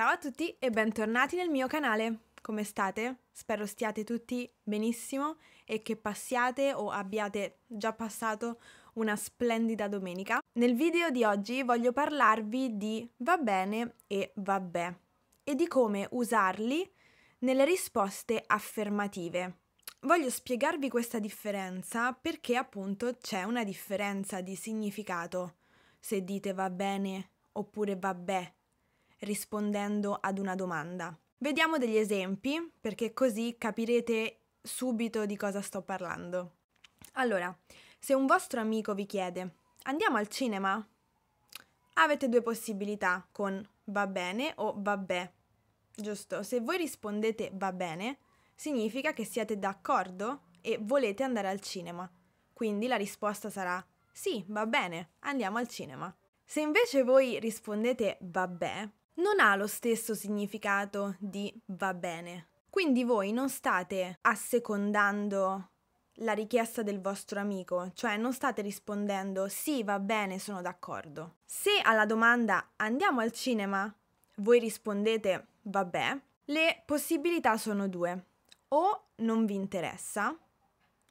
Ciao a tutti e bentornati nel mio canale. Come state? Spero stiate tutti benissimo e che passiate o abbiate già passato una splendida domenica. Nel video di oggi voglio parlarvi di va bene e vabbè e di come usarli nelle risposte affermative. Voglio spiegarvi questa differenza perché appunto c'è una differenza di significato se dite va bene oppure vabbè rispondendo ad una domanda. Vediamo degli esempi perché così capirete subito di cosa sto parlando. Allora, se un vostro amico vi chiede andiamo al cinema? Avete due possibilità con va bene o vabbè. Giusto, se voi rispondete va bene, significa che siete d'accordo e volete andare al cinema. Quindi la risposta sarà sì, va bene, andiamo al cinema. Se invece voi rispondete vabbè, non ha lo stesso significato di va bene. Quindi voi non state assecondando la richiesta del vostro amico, cioè non state rispondendo sì, va bene, sono d'accordo. Se alla domanda andiamo al cinema, voi rispondete vabbè, le possibilità sono due. O non vi interessa,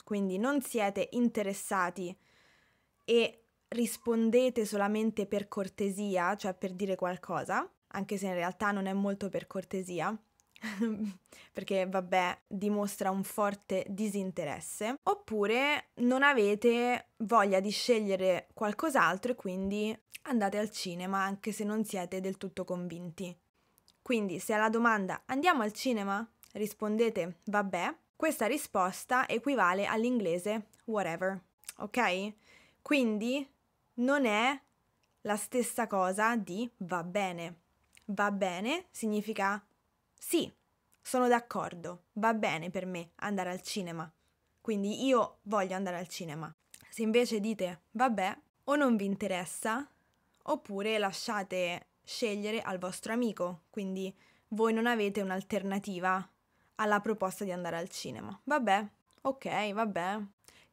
quindi non siete interessati e rispondete solamente per cortesia, cioè per dire qualcosa, anche se in realtà non è molto per cortesia, perché vabbè dimostra un forte disinteresse, oppure non avete voglia di scegliere qualcos'altro e quindi andate al cinema anche se non siete del tutto convinti. Quindi se alla domanda andiamo al cinema rispondete vabbè, questa risposta equivale all'inglese whatever, ok? Quindi non è la stessa cosa di va bene va bene significa sì, sono d'accordo, va bene per me andare al cinema. Quindi io voglio andare al cinema. Se invece dite vabbè, o non vi interessa, oppure lasciate scegliere al vostro amico, quindi voi non avete un'alternativa alla proposta di andare al cinema. Vabbè, ok, vabbè,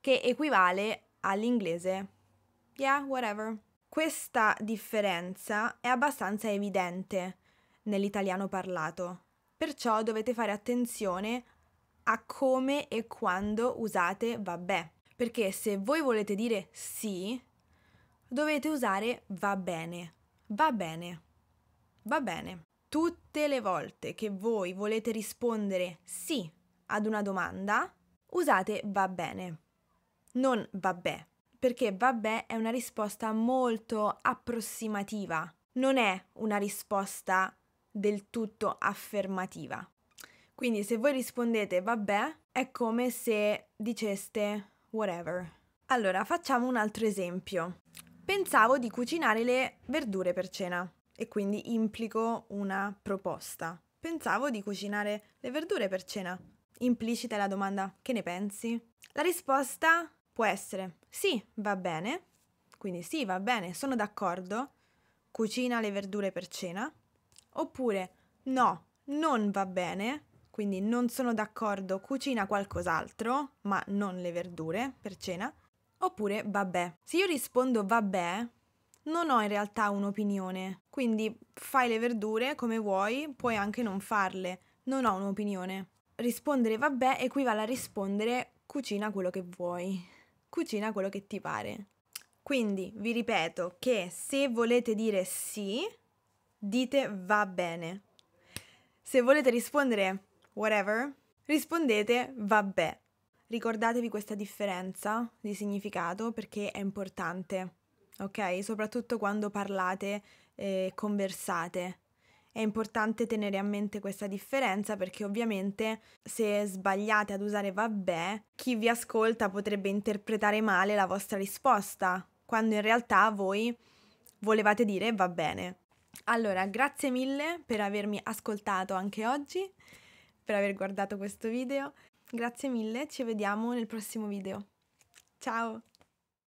che equivale all'inglese yeah, whatever. Questa differenza è abbastanza evidente nell'italiano parlato, perciò dovete fare attenzione a come e quando usate vabbè, perché se voi volete dire sì, dovete usare va bene, va bene, va bene. Tutte le volte che voi volete rispondere sì ad una domanda, usate va bene, non vabbè perché vabbè è una risposta molto approssimativa, non è una risposta del tutto affermativa. Quindi se voi rispondete vabbè è come se diceste whatever. Allora facciamo un altro esempio. Pensavo di cucinare le verdure per cena e quindi implico una proposta. Pensavo di cucinare le verdure per cena. Implicita è la domanda che ne pensi? La risposta Può essere sì, va bene, quindi sì, va bene, sono d'accordo, cucina le verdure per cena, oppure no, non va bene, quindi non sono d'accordo, cucina qualcos'altro, ma non le verdure per cena, oppure vabbè. Se io rispondo vabbè, non ho in realtà un'opinione, quindi fai le verdure come vuoi, puoi anche non farle, non ho un'opinione. Rispondere vabbè equivale a rispondere cucina quello che vuoi cucina quello che ti pare. Quindi vi ripeto che se volete dire sì, dite va bene. Se volete rispondere whatever, rispondete vabbè. Ricordatevi questa differenza di significato perché è importante, ok? Soprattutto quando parlate e eh, conversate è importante tenere a mente questa differenza perché ovviamente se sbagliate ad usare vabbè, chi vi ascolta potrebbe interpretare male la vostra risposta, quando in realtà voi volevate dire va bene. Allora, grazie mille per avermi ascoltato anche oggi, per aver guardato questo video. Grazie mille, ci vediamo nel prossimo video. Ciao!